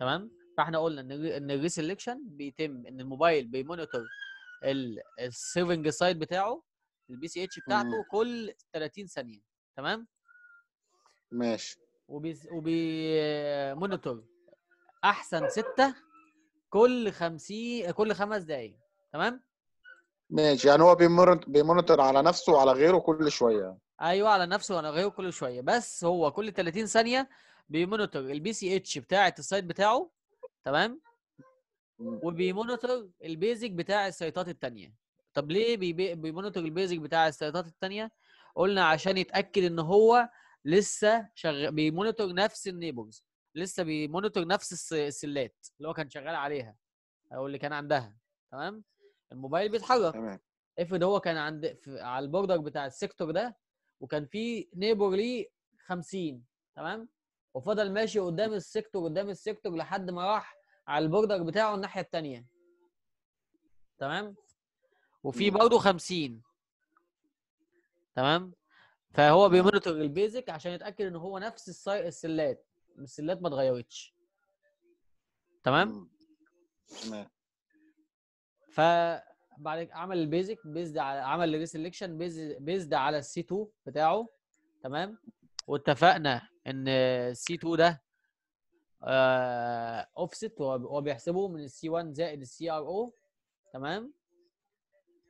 تمام فاحنا قلنا ان ان الريسلكشن بيتم ان الموبايل بيمونيتور السيرفنج سايد بتاعه البي سي اتش بتاعته مم. كل 30 ثانيه تمام ماشي وبي وبيمونيتور احسن سته كل 50 كل خمس دقائق تمام ماشي يعني هو بيمونيتور على نفسه وعلى غيره كل شويه ايوه على نفسه وعلى غيره كل شويه بس هو كل 30 ثانيه بيمونيتور البي سي اتش بتاعه السايت بتاعه تمام وبيمونيتور البيزك بتاع السيطات الثانيه طب ليه بيمونيتور البيزك بتاع السيطات الثانيه قلنا عشان يتاكد ان هو لسه شغ... بيمونيتور نفس النيبرز لسه بيمونيتور نفس السلات اللي هو كان شغال عليها او اللي كان عندها تمام الموبايل بيتحرك تمام افرض هو كان عند في... على البوردر بتاع السيكتور ده وكان في نيبر ليه 50 تمام وفضل ماشي قدام السيكتور قدام السيكتور لحد ما راح على البوردر بتاعه الناحيه الثانيه تمام وفي برضه 50 تمام فهو بيمونيتور البيزك عشان يتاكد ان هو نفس السلات السلات ما اتغيرتش تمام تمام بعد عمل البيزك بيزد على عمل الريسلكشن بيزد على السي 2 بتاعه تمام واتفقنا ان السي 2 ده اوفست آه، هو بيحسبه من السي 1 زائد السي ار او تمام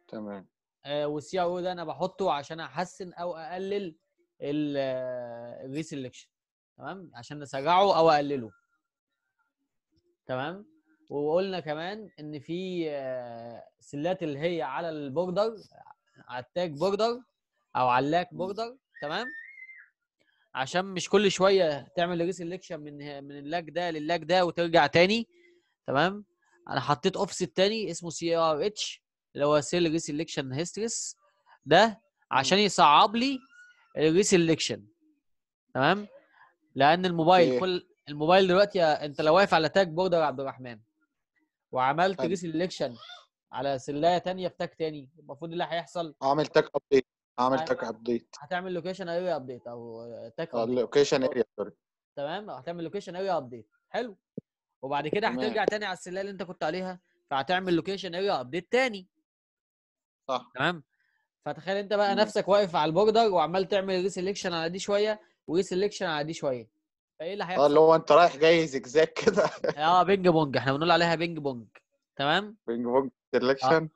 تمام والسي ار او ده انا بحطه عشان احسن او اقلل آه، الريسلكشن تمام عشان نسرعه او اقلله تمام وقلنا كمان ان في سلات آه، اللي هي على البوردر على التاج بوردر او على اللاك بوردر تمام عشان مش كل شويه تعمل ريسلكشن من من اللاج ده للاج ده وترجع تاني تمام انا حطيت اوفست تاني اسمه سي ار اتش اللي هو سيل ريسلكشن هيستريس ده عشان يصعب لي الريسلكشن تمام لان الموبايل كل الموبايل دلوقتي انت لو واقف على تاج بوردر يا عبد الرحمن وعملت ريسلكشن على سلايه تانية في تاج تاني المفروض اللي هيحصل اعمل تاج ابديت هعمل تك ابديت هتعمل لوكيشن اريا ابديت او تك لوكيشن اريا سوري تمام هتعمل لوكيشن اريا ابديت حلو وبعد كده هترجع تاني على السلالة اللي انت كنت عليها فهتعمل لوكيشن اريا ابديت تاني صح تمام فتخيل انت بقى مم. نفسك واقف على البوردر وعمال تعمل ري سيلكشن على دي شويه وري سيلكشن على دي شويه فايه اللي آه، هيحصل؟ اه اللي هو انت رايح جاي زجزاج كده اه بينج بونج احنا بنقول عليها بينج بونج تمام؟ بينج بونج سيلكشن آه.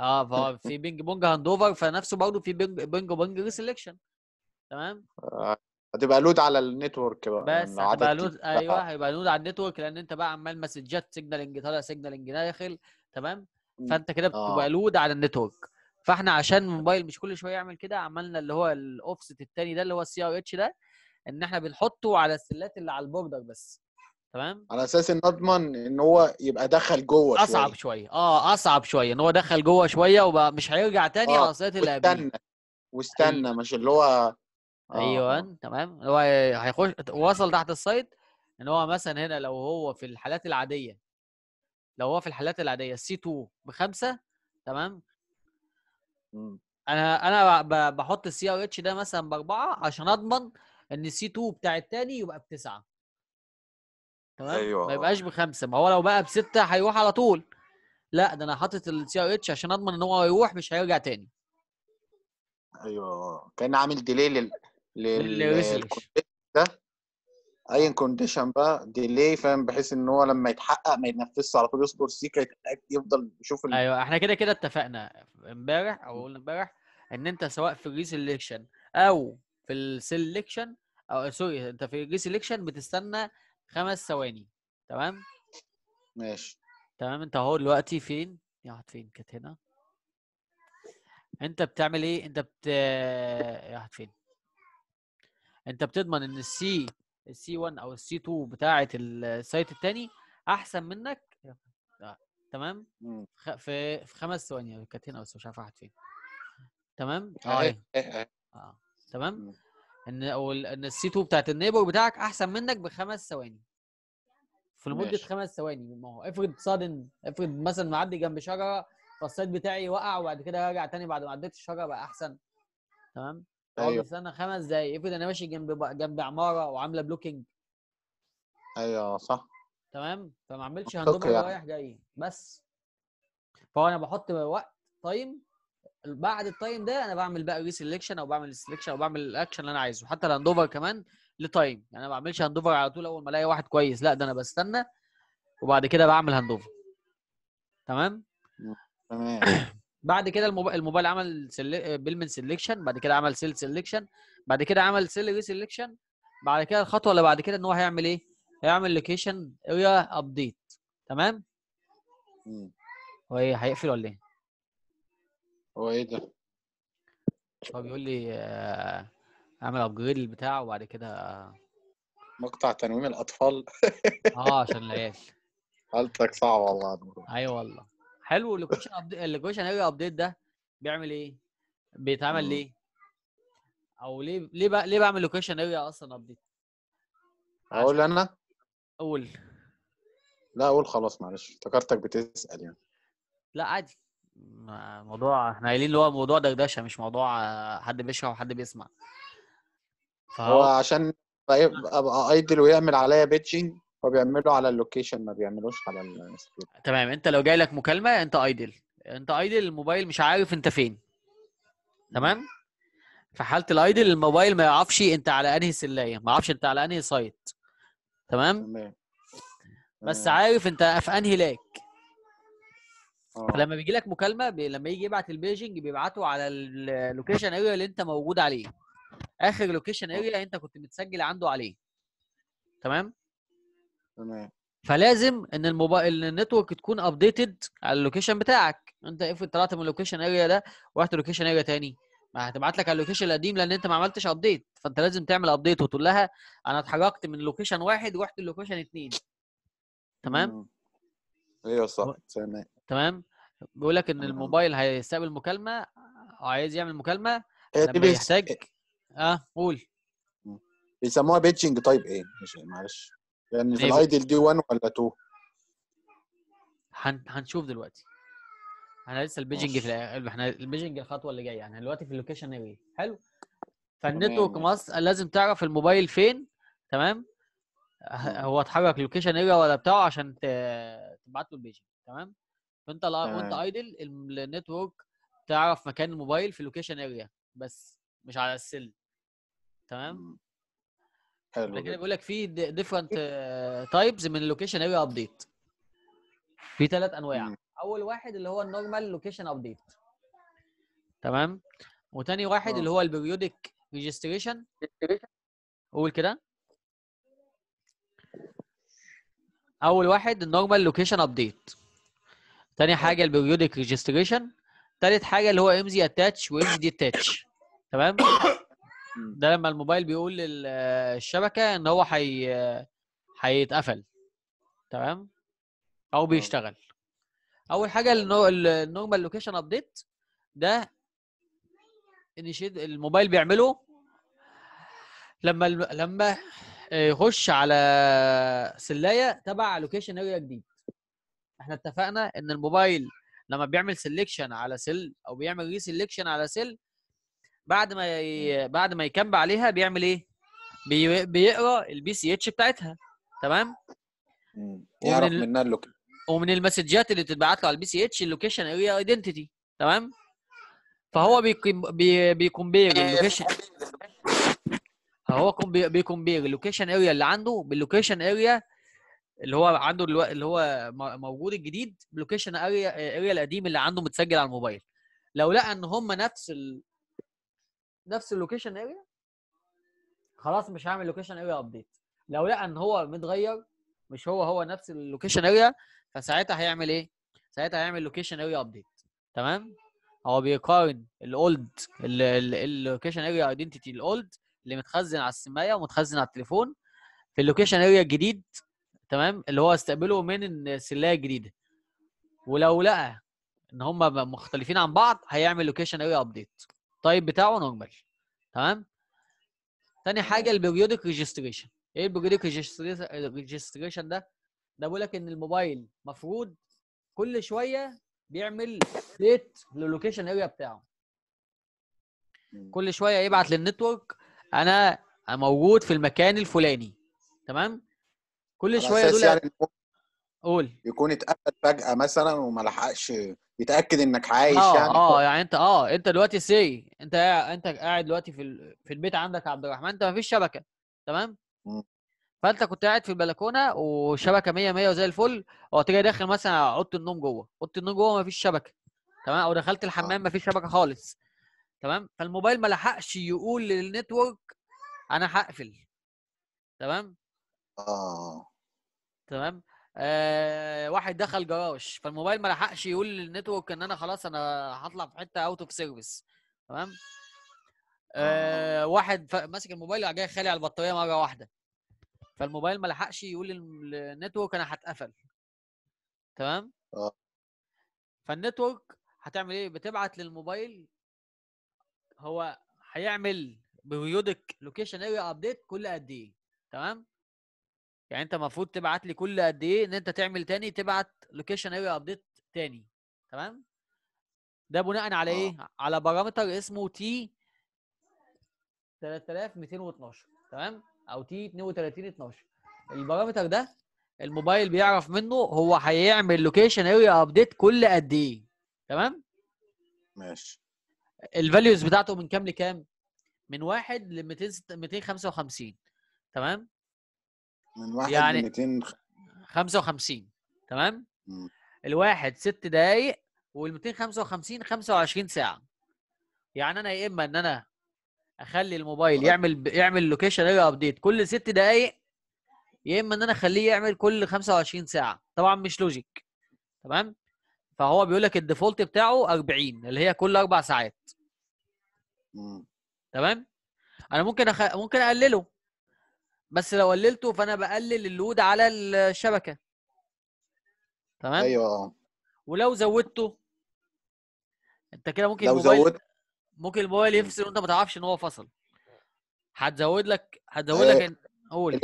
اه فهو في بينج بونج هاند اوفر فنفسه برضه في بينج بونج بونج ريسلكشن تمام آه، هتبقى لود على النتورك بقى بس هتبقى لود ايوه هيبقى لود على النتورك لان انت بقى عمال مسجات سيجنالنج طالع سيجنالنج داخل تمام فانت كده بتبقى لود آه. على النتورك فاحنا عشان الموبايل مش كل شويه يعمل كده عملنا اللي هو الاوفست الثاني ده اللي هو السي ار اتش ده ان احنا بنحطه على السلات اللي على البوردر بس تمام على اساس ان اضمن ان هو يبقى دخل جوه اصعب شويه, اه اصعب شويه ان هو دخل جوه شويه وبقى مش هيرجع تاني آه. على صيت اللي قبليه واستنى أيوة. مش اللي هو آه. ايوه آه. تمام هو هيخش وصل تحت الصيد ان هو مثلا هنا لو هو في الحالات العاديه لو هو في الحالات العاديه سي 2 بخمسه تمام انا انا بحط السي ار اتش ده مثلا باربعه عشان اضمن ان السي 2 بتاع الثاني يبقى بتسعه تمام أيوة. ما يبقاش بخمسه ما هو لو بقى بسته هيروح على طول لا ده انا حاطط السي ار اتش عشان اضمن ان هو يروح مش هيرجع تاني ايوه كان عامل ديلي لل لل ده اي كونديشن بقى ديلي فاهم بحيث ان هو لما يتحقق ما يتنفسش على طول يصبر سيكا يفضل يشوف ال... ايوه احنا كده كده اتفقنا امبارح او قلنا امبارح ان انت سواء في الريسلكشن او في السلكشن او سوري انت في الريسلكشن بتستنى خمس ثواني تمام ماشي تمام انت اهو دلوقتي فين يا واحد فين كانت هنا انت بتعمل ايه انت بت يا واحد فين انت بتضمن ان السي السي 1 او السي 2 بتاعه السايت الثاني احسن منك تمام خ... في في خمس ثواني كانت هنا بس مش عارف راحت فين تمام اه, آه. تمام ان او ان السي 2 بتاعت النيبر بتاعك احسن منك بخمس ثواني في لمده خمس ثواني ما هو افرض صادن افرض مثلا معدي جنب شجره فالصيد بتاعي وقع وبعد كده رجع تاني بعد ما عديت الشجره بقى احسن تمام ايوه استنى خمس دقايق افرض انا ماشي جنب جنب عماره وعامله بلوكينج ايوه صح تمام فما اعملش هندوم يعني. رايح جاي بس فانا بحط وقت تايم بعد التايم ده انا بعمل بقى ري سيلكشن او بعمل سيلكشن او بعمل الاكشن اللي انا عايزه حتى الهاند اوفر كمان لتايم يعني انا ما بعملش هاند اوفر على طول اول ما الاقي واحد كويس لا ده انا بستنى وبعد كده بعمل هاند اوفر تمام تمام بعد كده الموبايل, الموبايل عمل بيلمن سيلكشن بعد كده عمل سيل سيلكشن بعد كده عمل سيل ري سيلكشن بعد كده الخطوه اللي بعد كده ان هو هيعمل ايه؟ هيعمل لوكيشن اريا ابديت تمام؟ هو هيقفل ولا ايه؟ هو ايه ده؟ هو بيقول لي آه، اعمل ابجريد للبتاع وبعد كده آه، مقطع تنويم الاطفال اه عشان العيال حالتك صعبه والله اي ايوه والله حلو اللوكيشن أبدي... اللوكيشن ابديت ده بيعمل ايه؟ بيتعمل ليه؟ او ليه ليه بقى ليه بعمل لوكيشن اريا اصلا ابديت؟ اقول انا؟ قول لا اقول خلاص معلش افتكرتك بتسال يعني لا عادي موضوع احنا قايلين اللي هو موضوع دردشه مش موضوع حد بيشرح وحد بيسمع فهو هو عشان ابقى ايدل ويعمل عليا بيتشنج فبيعملوا على اللوكيشن ما بيعملوش على الستوديو تمام انت لو جاي لك مكالمه انت ايدل انت ايدل الموبايل مش عارف انت فين تمام في حاله الايدل الموبايل ما يعرفش انت على انهي سلايه ما يعرفش انت على انهي سايت تمام تمام بس آه. عارف انت في انهي لاك آه. فلما بيجي لك مكالمه بي... لما يجي يبعت البيجنج بيبعته على اللوكيشن اريا اللي انت موجود عليه اخر لوكيشن اريا آه. انت كنت متسجل عنده عليه تمام تمام فلازم ان الموبايل النتورك تكون ابديتد على اللوكيشن بتاعك انت افرض طلعت من اللوكيشن اريا ده ورحت لوكيشن اريا تاني ما هتبعت لك على اللوكيشن القديم لان انت ما عملتش ابديت فانت لازم تعمل ابديت وتقول لها انا اتحركت من لوكيشن واحد ورحت لوكيشن اثنين تمام ايوه صح تمام تمام بيقول لك ان آه. الموبايل هيستقبل مكالمه او عايز يعمل مكالمه إيه، لما يحتاج إيه. اه قول بيسموها بيتشنج طيب ايه معلش يعني في إيه الايدل دي 1 ولا 2 هنشوف دلوقتي احنا لسه البيجنج في احنا البيجنج الخطوه اللي جايه يعني دلوقتي في اللوكيشن ايه حلو فالنتورك مصر لازم تعرف الموبايل فين تمام هو اتحرك لوكيشن ايه ولا بتاعه عشان تبعت له البيجنج تمام فانت لا وانت ايدل النتورك تعرف مكان الموبايل في اللوكيشن اريا بس مش على السل تمام حلو لكن بيقول لك في ديفرنت تايبز من اللوكيشن اريا ابديت في ثلاث انواع مم. اول واحد اللي هو النورمال لوكيشن ابديت تمام وتاني واحد أوه. اللي هو البريودك ريجستريشن قول كده اول واحد النورمال لوكيشن ابديت تاني حاجه البيريودك ريجستريشن تالت حاجه اللي هو ام زي اتاتش وام دي اتاتش تمام ده لما الموبايل بيقول للشبكه ان هو حي هيتقفل تمام او بيشتغل اول حاجه النورمال لوكيشن ابديت ده انيشيت الموبايل بيعمله لما لما يخش على سلايه تبع لوكيشن اريا جديد احنا اتفقنا ان الموبايل لما بيعمل سيلكشن على سيل او بيعمل ري سيلكشن على سيل بعد ما ي... بعد ما يكمب عليها بيعمل ايه؟ بي... بيقرا البي سي اتش بتاعتها تمام؟ يعرف ومن منها اللوكيشن ومن المسجات اللي بتتبعت له على البي سي اتش اللوكيشن اريا ايدنتيتي تمام؟ فهو بيكون بي... بيكمبير اللوكيشن هو بيكمبير اللوكيشن اريا اللي عنده باللوكيشن اريا اللي هو عنده اللي هو موجود الجديد بلوكيشن اريا اريا القديم اللي عنده متسجل على الموبايل لو لقى ان هم نفس ال... نفس اللوكيشن اريا خلاص مش هعمل لوكيشن اريا ابديت لو لقى ان هو متغير مش هو هو نفس اللوكيشن اريا فساعتها هيعمل ايه ساعتها هيعمل لوكيشن اريا ابديت تمام هو بيقارن الاولد اللوكيشن اريا ايدنتيتي الاولد اللي متخزن على السمايه ومتخزن على التليفون في اللوكيشن اريا الجديد تمام اللي هو استقبله من السلايه الجديده ولو لقى ان هم مختلفين عن بعض هيعمل لوكيشن قوي ابديت طيب بتاعه نورمال تمام تاني حاجه البريودك ريجستريشن ايه البريودك ريجستريشن ده ده بيقول لك ان الموبايل مفروض كل شويه بيعمل سيت للوكيشن اريا بتاعه كل شويه يبعت للنتورك انا موجود في المكان الفلاني تمام كل شويه دول يعني قول يكون اتقتل فجاه مثلا وما لحقش يتاكد انك عايش آه يعني اه يعني انت اه انت دلوقتي سي انت انت قاعد دلوقتي في في البيت عندك عبد الرحمن انت ما فيش شبكه تمام فانت كنت قاعد في البلكونه وشبكه 100 100 وزي الفل وتيجي داخل مثلا اوضه النوم جوه اوضه النوم جوه ما فيش شبكه تمام او دخلت آه. الحمام ما فيش شبكه خالص تمام فالموبايل ما لحقش يقول للنتورك انا هقفل تمام اه تمام آه واحد دخل جراج فالموبايل ما لحقش يقول للنتورك ان انا خلاص انا هطلع في حته اوت اوف سيرفيس تمام آه, آه. واحد ماسك الموبايل جاي خالي على البطاريه مره واحده فالموبايل ما لحقش يقول للنتورك انا هتقفل تمام اه فالنتورك هتعمل ايه بتبعت للموبايل هو هيعمل بيريودك لوكيشن اريا ابديت كل قد ايه تمام يعني انت المفروض تبعت لي كل قد ايه ان انت تعمل تاني تبعت لوكيشن ايوه ابديت تاني تمام ده بناء على ايه آه. على بارامتر اسمه تي 3212 تمام او تي 3212 البارامتر ده الموبايل بيعرف منه هو هيعمل لوكيشن اريا ابديت كل قد ايه تمام ماشي الفاليوز بتاعته من كام لكام من واحد ل 255 تمام من واحد يعني 255 تمام الواحد ست دقايق وال 255 25 ساعه يعني انا يا اما ان انا اخلي الموبايل يعمل يعمل لوكيشن ابديت كل ست دقايق يا اما ان انا اخليه يعمل كل 25 ساعه طبعا مش لوجيك تمام فهو بيقول لك الديفولت بتاعه 40 اللي هي كل اربع ساعات تمام انا ممكن أخ... ممكن اقلله بس لو قللته فانا بقلل اللود على الشبكه تمام ايوه آه. ولو زودته انت كده ممكن لو الموبايل زودت ممكن الموبايل يفصل وانت ما تعرفش ان هو فصل هتزود لك هتزود آه، لك ان... قول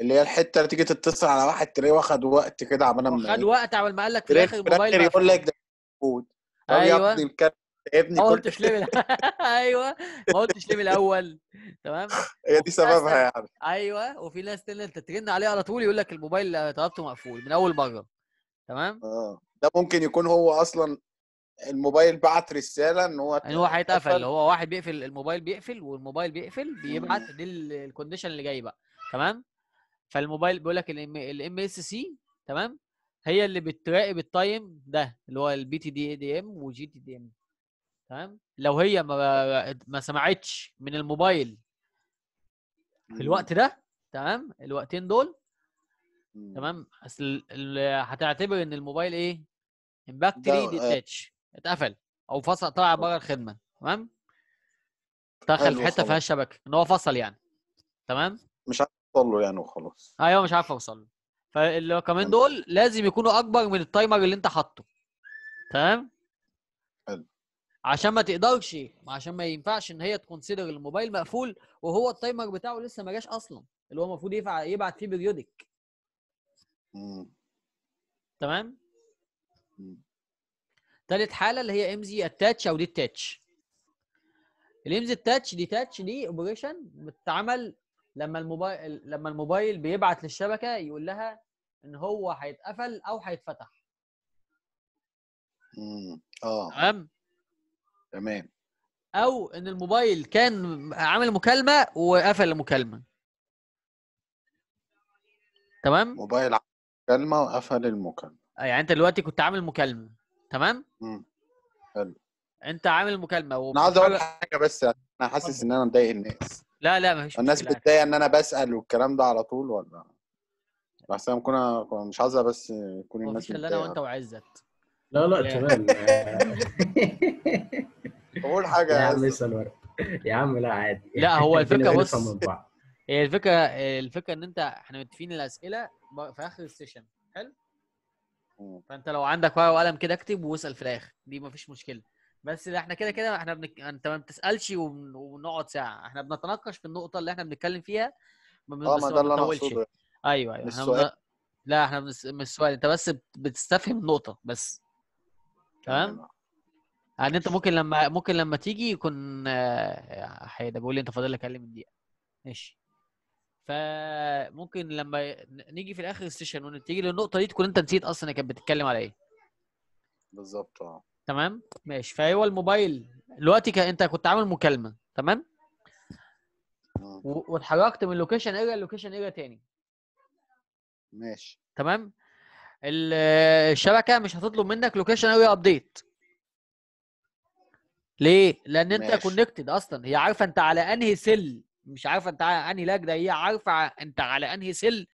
اللي هي الحته اللي تيجي تتصل على واحد تلاقيه واخد وقت كده عمال خد وقت عمال ما قال لك في الاخر الموبايل يقول لك ده موجود ايوه يا ابني يا ابني ما قلتش ليه من... ايوه ما قلتش ليه من الاول تمام هي دي سببها يعني ايوه وفي ناس انت ترن عليه على طول يقول لك الموبايل اللي طلبته مقفول من اول مره تمام اه ده ممكن يكون هو اصلا الموبايل بعت رساله ان هو ان هو هيتقفل هو واحد بيقفل الموبايل بيقفل والموبايل بيقفل بيبعت دي الكونديشن اللي جاي بقى تمام فالموبايل بيقول لك الام اس سي تمام هي اللي بتراقب التايم ده اللي هو البي تي دي اي دي ام وجي تي دي ام تمام لو هي ما, ما سمعتش من الموبايل في الوقت ده تمام الوقتين دول تمام اصل هتعتبر ان الموبايل ايه امباكتري آه. ديتاتش اتقفل او فصل طلع آه. بره الخدمه تمام دخل أيوة، في حته فيها الشبكه ان هو فصل يعني تمام مش عارف اوصل له يعني وخلاص ايوه مش عارف اوصل له فالرقمين دول لازم يكونوا اكبر من التايمر اللي انت حاطه تمام عشان ما تقدرش عشان ما ينفعش ان هي تكونسيدر الموبايل مقفول وهو التايمر بتاعه لسه ما جاش اصلا اللي هو المفروض يبعت فيه بريودك تمام تالت حاله اللي هي ام زي اتاتش او دي اتاتش الام زي اتاتش دي اتاتش دي اوبريشن بتتعمل لما الموبايل لما الموبايل بيبعت للشبكه يقول لها ان هو هيتقفل او هيتفتح اه تمام تمام او ان الموبايل كان عامل مكالمه وقفل المكالمه تمام موبايل عامل مكالمه وقفل المكالمه آه، يعني انت دلوقتي كنت عامل مكالمه تمام امم حلو انت عامل مكالمه و... انا عايز اقول حاجه بس يعني انا حاسس ان انا مضايق الناس لا لا مفيش الناس بتضايق ان انا بسال والكلام ده على طول ولا بس انا كنا مش عايزها بس يكون الناس مفيش الا انا وانت وعزت لا لا تمام قول حاجه يا عم اسال ورق يا عم لا عادي لا هو الفكره بص هي الفكره الفكره ان انت احنا متفقين الاسئله في اخر السيشن حلو فانت لو عندك ورقه وقلم كده اكتب واسال في الاخر دي مفيش مشكله بس احنا كده كده احنا بنك... انت ما بتسالش ونقعد ساعه احنا بنتناقش في النقطه اللي احنا بنتكلم فيها ما بن... آه، بس ما بنطولش ايوه ايوه احنا لا احنا مش مش سؤال انت بس بتستفهم النقطه بس تمام يعني انت ممكن لما ممكن لما تيجي يكون آه، هيبقى بيقول لي انت فاضل لك اقل من دقيقه ماشي فممكن لما نيجي في الاخر السيشن ونتيجي للنقطه دي تكون انت نسيت اصلا كانت بتتكلم على ايه بالظبط اه تمام ماشي فهو الموبايل دلوقتي انت كنت عامل مكالمه تمام آه. واتحركت من لوكيشن ايريا لوكيشن ايريا تاني ماشي تمام الشبكه مش هتطلب منك لوكيشن ايريا ابديت ليه؟ لان انت كونكتد اصلا هي عارفه انت على انهي سل مش عارفه انت على انهي ده هي عارفه انت على انهي سل